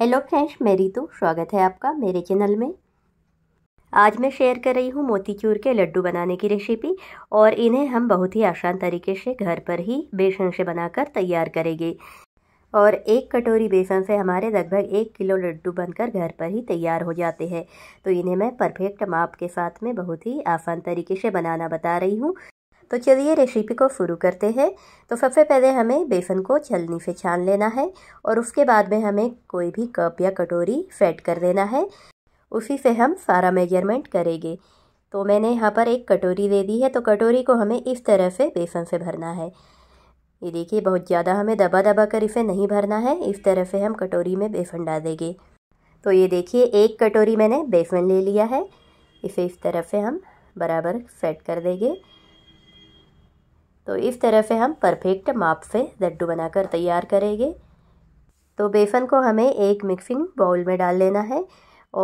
hello friends मैं रीतु तो स्वागत है आपका मेरे चैनल में आज मैं शेयर कर रही हूँ मोतीचूर के लड्डू बनाने की रेसिपी और इन्हें हम बहुत ही आसान तरीके से घर पर ही बेसन से बनाकर तैयार करेंगे और एक कटोरी बेसन से हमारे लगभग एक किलो लड्डू बनकर घर पर ही तैयार हो जाते हैं तो इन्हें मैं परफेक्ट माप के साथ में बहुत ही आसान तरीके से बनाना बता रही हूँ तो चलिए रेसिपी को शुरू करते हैं तो सबसे पहले हमें बेसन को छलनी से छान लेना है और उसके बाद में हमें कोई भी कप या कटोरी सेट कर देना है उसी से हम सारा मेजरमेंट करेंगे तो मैंने यहाँ पर एक कटोरी दे दी है तो कटोरी को हमें इस तरह से बेसन से भरना है ये देखिए बहुत ज़्यादा हमें दबा दबा कर इसे नहीं भरना है इस तरह से हम कटोरी में बेसन डाल देंगे तो ये देखिए एक कटोरी मैंने बेसन ले लिया है इसे इस तरह से हम बराबर सेट कर देंगे तो इस तरह से हम परफेक्ट माप से लड्डू बनाकर तैयार करेंगे तो बेसन को हमें एक मिक्सिंग बाउल में डाल लेना है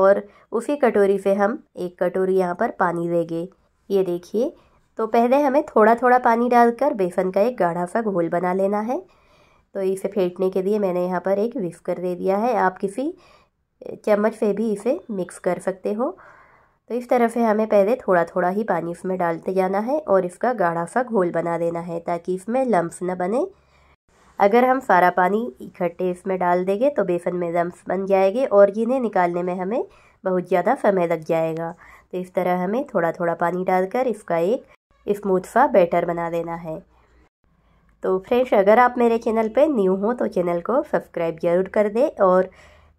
और उसी कटोरी से हम एक कटोरी यहाँ पर पानी देंगे ये देखिए तो पहले हमें थोड़ा थोड़ा पानी डालकर बेसन का एक गाढ़ा सा घोल बना लेना है तो इसे फेंटने के लिए मैंने यहाँ पर एक विस्कर दे दिया है आप किसी चम्मच से भी इसे मिक्स कर सकते हो तो इस तरह से हमें पहले थोड़ा थोड़ा ही पानी इसमें डालते जाना है और इसका गाढ़ा सा घोल बना देना है ताकि इसमें लम्ब न बने अगर हम सारा पानी इकट्ठे इसमें डाल देंगे तो बेसन में लम्ब बन जाएंगे और इन्हें निकालने में हमें बहुत ज़्यादा समय लग जाएगा तो इस तरह हमें थोड़ा थोड़ा पानी डालकर इसका एक स्मूथ सा बैटर बना देना है तो फ्रेंड्स अगर आप मेरे चैनल पर न्यू हो तो चैनल को सब्सक्राइब ज़रूर कर दें और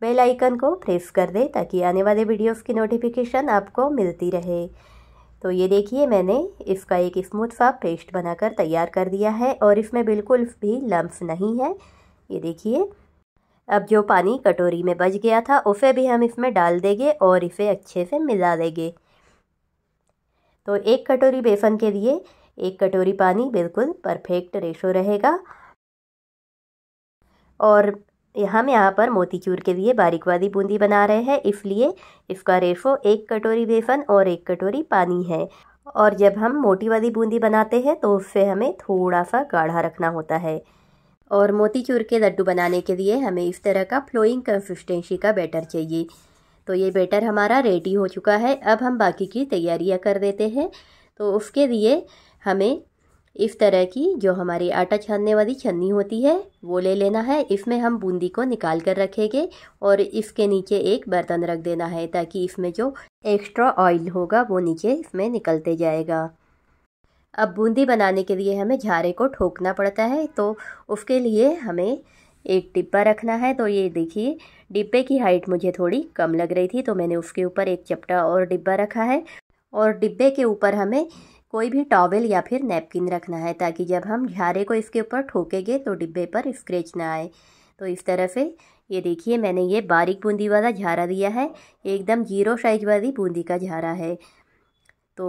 बेल आइकन को प्रेस कर दें ताकि आने वाले वीडियोस की नोटिफिकेशन आपको मिलती रहे तो ये देखिए मैंने इसका एक स्मूथ सा पेस्ट बनाकर तैयार कर दिया है और इसमें बिल्कुल भी लम्ब नहीं है ये देखिए अब जो पानी कटोरी में बच गया था उसे भी हम इसमें डाल देंगे और इसे अच्छे से मिला देंगे तो एक कटोरी बेसन के लिए एक कटोरी पानी बिल्कुल परफेक्ट रेशो रहेगा और हम यहाँ पर मोतीचूर के लिए बारीक वाली बूंदी बना रहे हैं इसलिए इसका रेशो एक कटोरी बेसन और एक कटोरी पानी है और जब हम मोटी वाली बूंदी बनाते हैं तो उससे हमें थोड़ा सा गाढ़ा रखना होता है और मोतीचूर के लड्डू बनाने के लिए हमें इस तरह का फ्लोइंग कंसिस्टेंसी का बैटर चाहिए तो ये बैटर हमारा रेडी हो चुका है अब हम बाकी की तैयारियाँ कर देते हैं तो उसके लिए हमें इस तरह की जो हमारी आटा छानने वाली छन्नी होती है वो ले लेना है इसमें हम बूंदी को निकाल कर रखेंगे और इसके नीचे एक बर्तन रख देना है ताकि इसमें जो एक्स्ट्रा ऑयल होगा वो नीचे इसमें निकलते जाएगा अब बूंदी बनाने के लिए हमें झारे को ठोकना पड़ता है तो उसके लिए हमें एक डिब्बा रखना है तो ये देखिए डिब्बे की हाइट मुझे थोड़ी कम लग रही थी तो मैंने उसके ऊपर एक चपटा और डिब्बा रखा है और डिब्बे के ऊपर हमें कोई भी टॉवल या फिर नैपकिन रखना है ताकि जब हम झारे को इसके ऊपर ठोकेंगे तो डिब्बे पर स्क्रेच ना आए तो इस तरह से ये देखिए मैंने ये बारीक बूंदी वाला झारा दिया है एकदम जीरो साइज वाली बूंदी का झारा है तो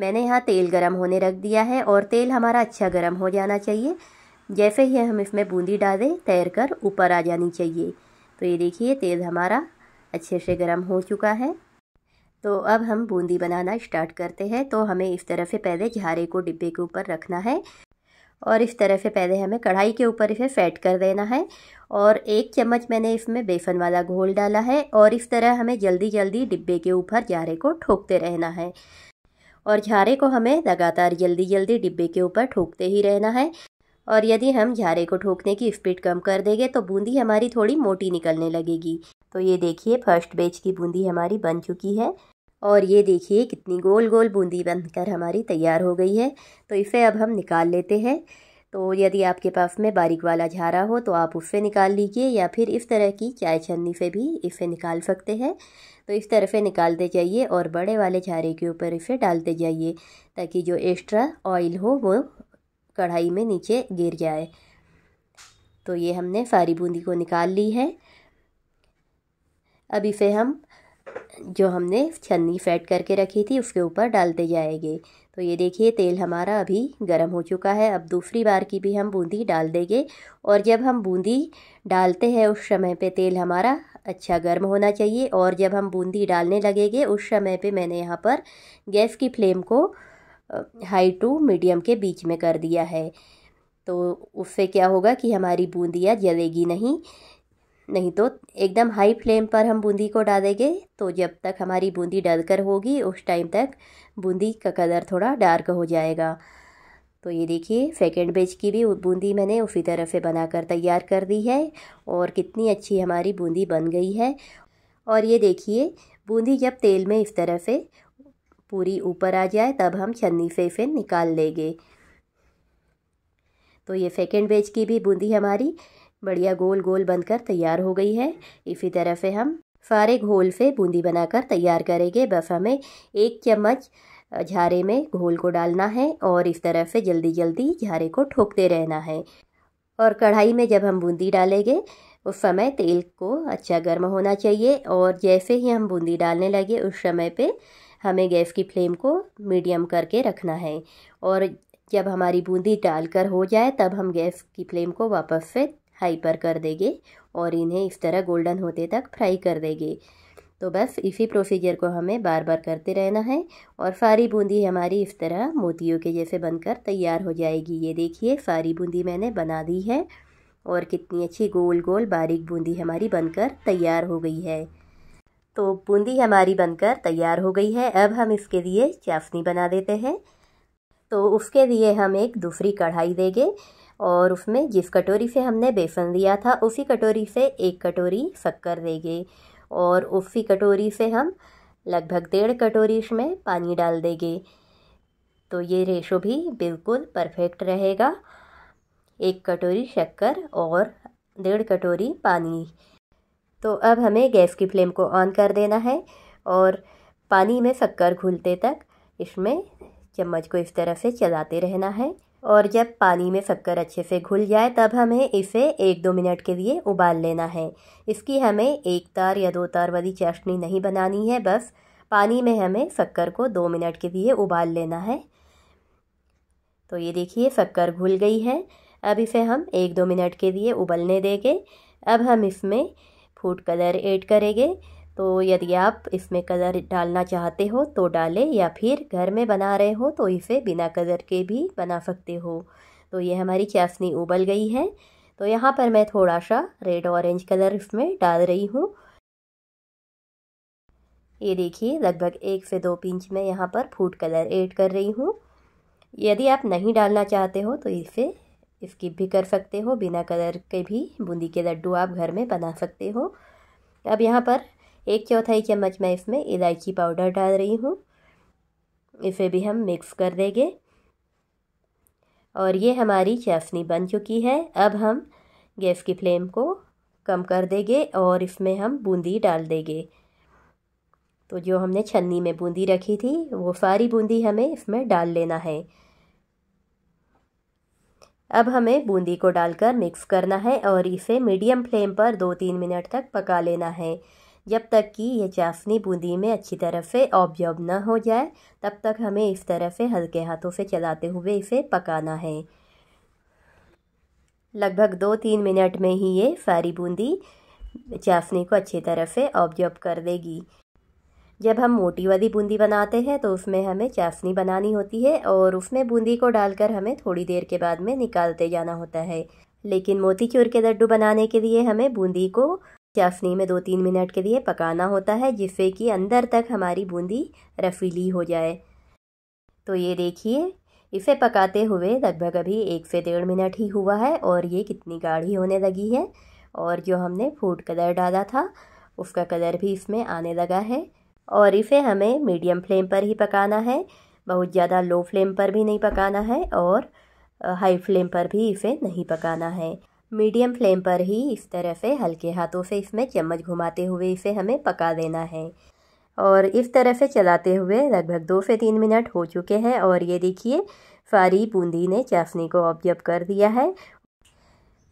मैंने यहाँ तेल गरम होने रख दिया है और तेल हमारा अच्छा गरम हो जाना चाहिए जैसे ही हम इसमें बूंदी डालें तैर कर ऊपर आ जानी चाहिए तो ये देखिए तेल हमारा अच्छे से गरम हो चुका है तो अब हम बूंदी बनाना स्टार्ट करते हैं तो हमें इस तरह से पहले झारे को डिब्बे के ऊपर रखना है और इस तरह से पहले हमें कढ़ाई के ऊपर इसे फैट कर देना है और एक चम्मच मैंने इसमें बेसन वाला घोल डाला है और इस तरह हमें जल्दी जल्दी डिब्बे के ऊपर झारे को ठोकते रहना है और झारे को हमें लगातार जल्दी जल्दी डिब्बे के ऊपर ठोकते ही रहना है और यदि हम झारे को ठोकने की स्पीड कम कर देंगे तो बूंदी हमारी थोड़ी मोटी निकलने लगेगी तो ये देखिए फर्स्ट बेच की बूंदी हमारी बन चुकी है और ये देखिए कितनी गोल गोल बूंदी बनकर हमारी तैयार हो गई है तो इसे अब हम निकाल लेते हैं तो यदि आपके पास में बारीक वाला झारा हो तो आप उससे निकाल लीजिए या फिर इस तरह की चाय छन्नी से भी इसे निकाल सकते हैं तो इस तरह से निकालते जाइए और बड़े वाले झारे के ऊपर इसे डालते जाइए ताकि जो एक्स्ट्रा ऑयल हो वो कढ़ाई में नीचे गिर जाए तो ये हमने सारी बूंदी को निकाल ली है अब इसे हम जो हमने छन्नी फेंट करके रखी थी उसके ऊपर डालते जाएंगे तो ये देखिए तेल हमारा अभी गर्म हो चुका है अब दूसरी बार की भी हम बूंदी डाल देंगे और जब हम बूंदी डालते हैं उस समय पे तेल हमारा अच्छा गर्म होना चाहिए और जब हम बूंदी डालने लगेंगे उस समय पे मैंने यहाँ पर गैस की फ्लेम को हाई टू मीडियम के बीच में कर दिया है तो उससे क्या होगा कि हमारी बूंदियाँ जलेगी नहीं नहीं तो एकदम हाई फ्लेम पर हम बूंदी को डालेंगे तो जब तक हमारी बूंदी डलकर होगी उस टाइम तक बूंदी का कलर थोड़ा डार्क हो जाएगा तो ये देखिए सेकेंड बेच की भी बूंदी मैंने उसी तरह से बनाकर तैयार कर दी है और कितनी अच्छी हमारी बूंदी बन गई है और ये देखिए बूंदी जब तेल में इस तरह से पूरी ऊपर आ जाए तब हम छन्नी से फिर निकाल लेंगे तो ये सेकेंड बेच की भी बूंदी हमारी बढ़िया गोल गोल बनकर तैयार हो गई है इसी तरह से हम सारे घोल से बूंदी बनाकर तैयार करेंगे बस हमें एक चम्मच झारे में घोल को डालना है और इस तरह से जल्दी जल्दी झारे को ठोकते रहना है और कढ़ाई में जब हम बूंदी डालेंगे उस समय तेल को अच्छा गर्म होना चाहिए और जैसे ही हम बूंदी डालने लगे उस समय पे हमें गैस की फ्लेम को मीडियम करके रखना है और जब हमारी बूंदी डालकर हो जाए तब हम गैस की फ्लेम को वापस से हाई पर कर देंगे और इन्हें इस तरह गोल्डन होते तक फ्राई कर देंगे तो बस इसी प्रोसीजर को हमें बार बार करते रहना है और सारी बूंदी हमारी इस तरह मोतियों के जैसे बनकर तैयार हो जाएगी ये देखिए सारी बूंदी मैंने बना दी है और कितनी अच्छी गोल गोल बारीक बूंदी हमारी बनकर तैयार हो गई है तो बूंदी हमारी बनकर तैयार हो गई है अब हम इसके लिए चाशनी बना देते हैं तो उसके लिए हम एक दूसरी कढ़ाई देंगे और उसमें जिस कटोरी से हमने बेसन लिया था उसी कटोरी से एक कटोरी शक्कर देंगे और उसी कटोरी से हम लगभग डेढ़ कटोरी इसमें पानी डाल देंगे तो ये रेशो भी बिल्कुल परफेक्ट रहेगा एक कटोरी शक्कर और डेढ़ कटोरी पानी तो अब हमें गैस की फ्लेम को ऑन कर देना है और पानी में शक्कर घुलते तक इसमें चम्मच को इस तरह से चलाते रहना है और जब पानी में शक्कर अच्छे से घुल जाए तब हमें इसे एक दो मिनट के लिए उबाल लेना है इसकी हमें एक तार या दो तार वाली चाशनी नहीं बनानी है बस पानी में हमें शक्कर को दो मिनट के लिए उबाल लेना है तो ये देखिए शक्कर घुल गई है अब इसे हम एक दो मिनट के लिए उबलने देंगे अब हम इसमें फूड कलर ऐड करेंगे तो यदि आप इसमें कलर डालना चाहते हो तो डालें या फिर घर में बना रहे हो तो इसे बिना कलर के भी बना सकते हो तो ये हमारी चाशनी उबल गई है तो यहाँ पर मैं थोड़ा सा रेड ऑरेंज कलर इसमें डाल रही हूँ ये देखिए लगभग एक से दो पिंच में यहाँ पर फूड कलर ऐड कर रही हूँ यदि आप नहीं डालना चाहते हो तो इसे स्किप भी कर सकते हो बिना कलर के भी बूंदी के लड्डू आप घर में बना सकते हो अब यहाँ पर एक चौथाई चम्मच मैं इसमें इलायची पाउडर डाल रही हूँ इसे भी हम मिक्स कर देंगे और ये हमारी चाशनी बन चुकी है अब हम गैस की फ्लेम को कम कर देंगे और इसमें हम बूंदी डाल देंगे तो जो हमने छन्नी में बूंदी रखी थी वो सारी बूंदी हमें इसमें डाल लेना है अब हमें बूंदी को डालकर मिक्स करना है और इसे मीडियम फ्लेम पर दो तीन मिनट तक पका लेना है जब तक कि यह चाशनी बूंदी में अच्छी तरह से ऑब्जॉर्ब ना हो जाए तब तक हमें इस तरह से हल्के हाथों से चलाते हुए इसे पकाना है लगभग दो तीन मिनट में ही ये सारी बूंदी चाशनी को अच्छी तरह से ऑब्जॉर्ब कर देगी जब हम मोटी वाली बूंदी बनाते हैं तो उसमें हमें चाशनी बनानी होती है और उसमें बूंदी को डालकर हमें थोड़ी देर के बाद में निकालते जाना होता है लेकिन मोतीचूर के लड्डू बनाने के लिए हमें बूंदी को चाशनी में दो तीन मिनट के लिए पकाना होता है जिससे कि अंदर तक हमारी बूंदी रफीली हो जाए तो ये देखिए इसे पकाते हुए लगभग अभी एक से डेढ़ मिनट ही हुआ है और ये कितनी गाढ़ी होने लगी है और जो हमने फूड कलर डाला था उसका कलर भी इसमें आने लगा है और इसे हमें मीडियम फ्लेम पर ही पकाना है बहुत ज़्यादा लो फ्लेम पर भी नहीं पकाना है और हाई फ्लेम पर भी इसे नहीं पकाना है मीडियम फ्लेम पर ही इस तरह से हल्के हाथों से इसमें चम्मच घुमाते हुए इसे हमें पका देना है और इस तरह से चलाते हुए लगभग दो से तीन मिनट हो चुके हैं और ये देखिए सारी बूंदी ने चाशनी को ऑब्जर्व कर दिया है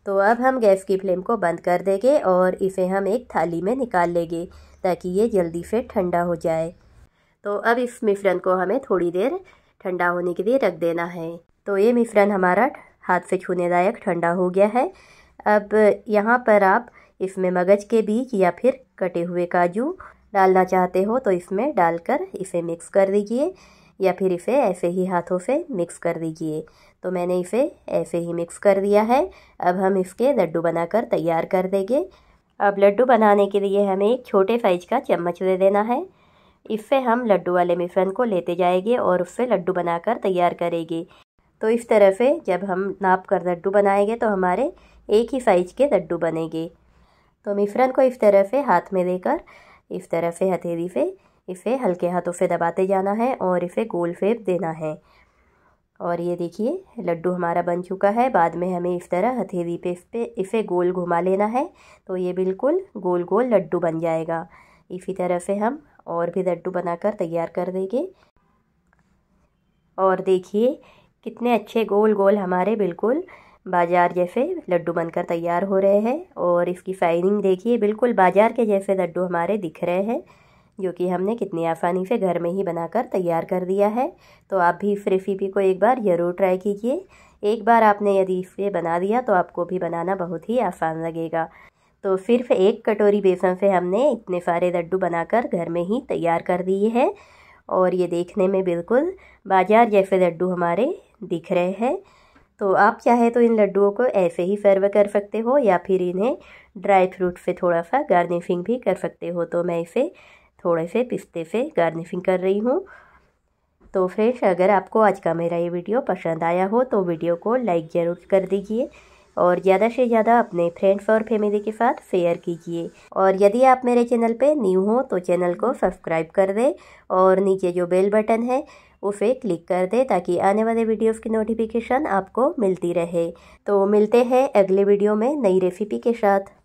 तो अब हम गैस की फ्लेम को बंद कर देंगे और इसे हम एक थाली में निकाल लेंगे ताकि ये जल्दी से ठंडा हो जाए तो अब इस मिश्रण को हमें थोड़ी देर ठंडा होने के लिए रख देना है तो ये मिश्रण हमारा हाथ से छूने लायक ठंडा हो गया है अब यहाँ पर आप इसमें मगज के बीज या फिर कटे हुए काजू डालना चाहते हो तो इसमें डालकर इसे मिक्स कर दीजिए या फिर इसे ऐसे ही हाथों से मिक्स कर दीजिए तो मैंने इसे ऐसे ही मिक्स कर दिया है अब हम इसके लड्डू बनाकर तैयार कर देंगे अब लड्डू बनाने के लिए हमें एक छोटे साइज का चम्मच दे देना है इससे हम लड्डू वाले मिश्रण को लेते जाएंगे और उससे लड्डू बनाकर तैयार करेंगे तो इस तरह से जब हम नाप कर लड्डू बनाएंगे तो हमारे एक ही साइज के लड्डू बनेंगे तो मिश्रण को इस तरह से हाथ में लेकर इस तरह से हथेली से इसे हल्के हाथों से दबाते जाना है और इसे गोल फेप देना है और ये देखिए लड्डू हमारा बन चुका है बाद में हमें इस तरह हथेली पे इस पे इसे गोल घुमा लेना है तो ये बिल्कुल गोल गोल लड्डू बन जाएगा इसी तरह से हम और भी लड्डू बनाकर तैयार कर देंगे और देखिए कितने अच्छे गोल गोल हमारे बिल्कुल बाजार जैसे लड्डू बनकर तैयार हो रहे हैं और इसकी फाइनिंग देखिए बिल्कुल बाजार के जैसे लड्डू हमारे दिख रहे हैं जो कि हमने कितनी आसानी से घर में ही बनाकर तैयार कर दिया है तो आप भी इस रेसिपी को एक बार ज़रूर ट्राई कीजिए एक बार आपने यदि इसे बना दिया तो आपको भी बनाना बहुत ही आसान लगेगा तो सिर्फ एक कटोरी बेसन से हमने इतने सारे लड्डू बनाकर घर में ही तैयार कर दिए हैं और ये देखने में बिल्कुल बाजार जैसे लड्डू हमारे दिख रहे हैं तो आप चाहे तो इन लड्डुओं को ऐसे ही सर्व कर सकते हो या फिर इन्हें ड्राई फ्रूट से थोड़ा सा गार्निशिंग भी कर सकते हो तो मैं इसे थोड़े से पिस्ते से गार्निशिंग कर रही हूँ तो फ्रेंड्स अगर आपको आज का मेरा ये वीडियो पसंद आया हो तो वीडियो को लाइक ज़रूर कर दीजिए और ज़्यादा से ज़्यादा अपने फ्रेंड्स और फैमिली के साथ शेयर कीजिए और यदि आप मेरे चैनल पे न्यू हो तो चैनल को सब्सक्राइब कर दें और नीचे जो बेल बटन है उसे क्लिक कर दें ताकि आने वाले वीडियोस की नोटिफिकेशन आपको मिलती रहे तो मिलते हैं अगले वीडियो में नई रेसिपी के साथ